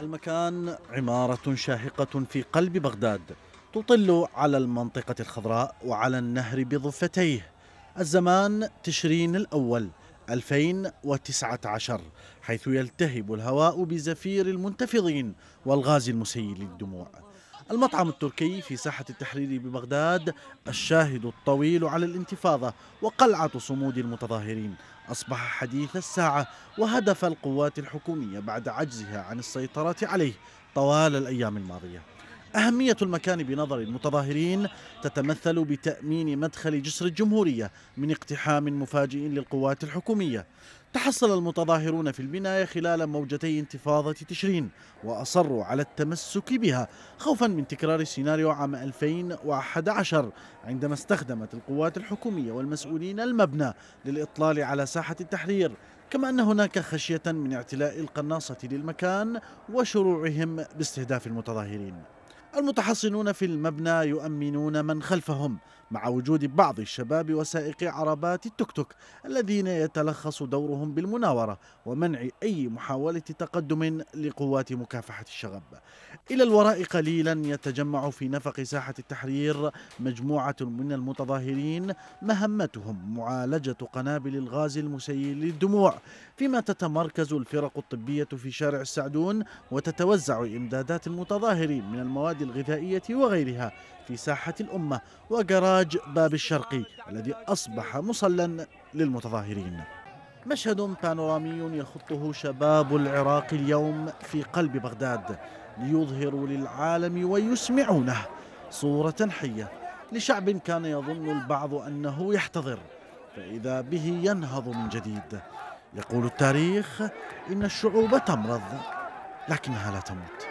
المكان عمارة شاهقة في قلب بغداد تطل على المنطقة الخضراء وعلى النهر بضفتيه الزمان تشرين الأول 2019 حيث يلتهب الهواء بزفير المنتفضين والغاز المسيل للدموع المطعم التركي في ساحة التحرير ببغداد الشاهد الطويل على الانتفاضة وقلعة صمود المتظاهرين أصبح حديث الساعة وهدف القوات الحكومية بعد عجزها عن السيطرة عليه طوال الأيام الماضية أهمية المكان بنظر المتظاهرين تتمثل بتأمين مدخل جسر الجمهورية من اقتحام مفاجئ للقوات الحكومية تحصل المتظاهرون في البناية خلال موجتي انتفاضة تشرين وأصروا على التمسك بها خوفا من تكرار سيناريو عام 2011 عندما استخدمت القوات الحكومية والمسؤولين المبنى للإطلال على ساحة التحرير كما أن هناك خشية من اعتلاء القناصة للمكان وشروعهم باستهداف المتظاهرين المتحصنون في المبنى يؤمنون من خلفهم مع وجود بعض الشباب وسائقي عربات التوك توك الذين يتلخص دورهم بالمناورة ومنع أي محاولة تقدم لقوات مكافحة الشغب إلى الوراء قليلا يتجمع في نفق ساحة التحرير مجموعة من المتظاهرين مهمتهم معالجة قنابل الغاز المسيل للدموع فيما تتمركز الفرق الطبية في شارع السعدون وتتوزع إمدادات المتظاهرين من المواد الغذائية وغيرها في ساحة الأمة وقرار إدراج باب الشرقي الذي أصبح مصلا للمتظاهرين مشهد بانورامي يخطه شباب العراق اليوم في قلب بغداد ليظهروا للعالم ويسمعونه صورة حية لشعب كان يظن البعض أنه يحتضر فإذا به ينهض من جديد يقول التاريخ إن الشعوب تمرض لكنها لا تموت